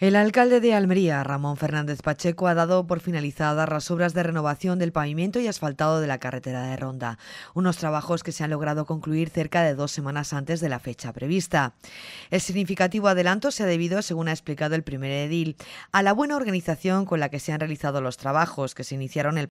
El alcalde de Almería, Ramón Fernández Pacheco, ha dado por finalizadas las obras de renovación del pavimento y asfaltado de la carretera de Ronda, unos trabajos que se han logrado concluir cerca de dos semanas antes de la fecha prevista. El significativo adelanto se ha debido, según ha explicado el primer edil, a la buena organización con la que se han realizado los trabajos, que se iniciaron el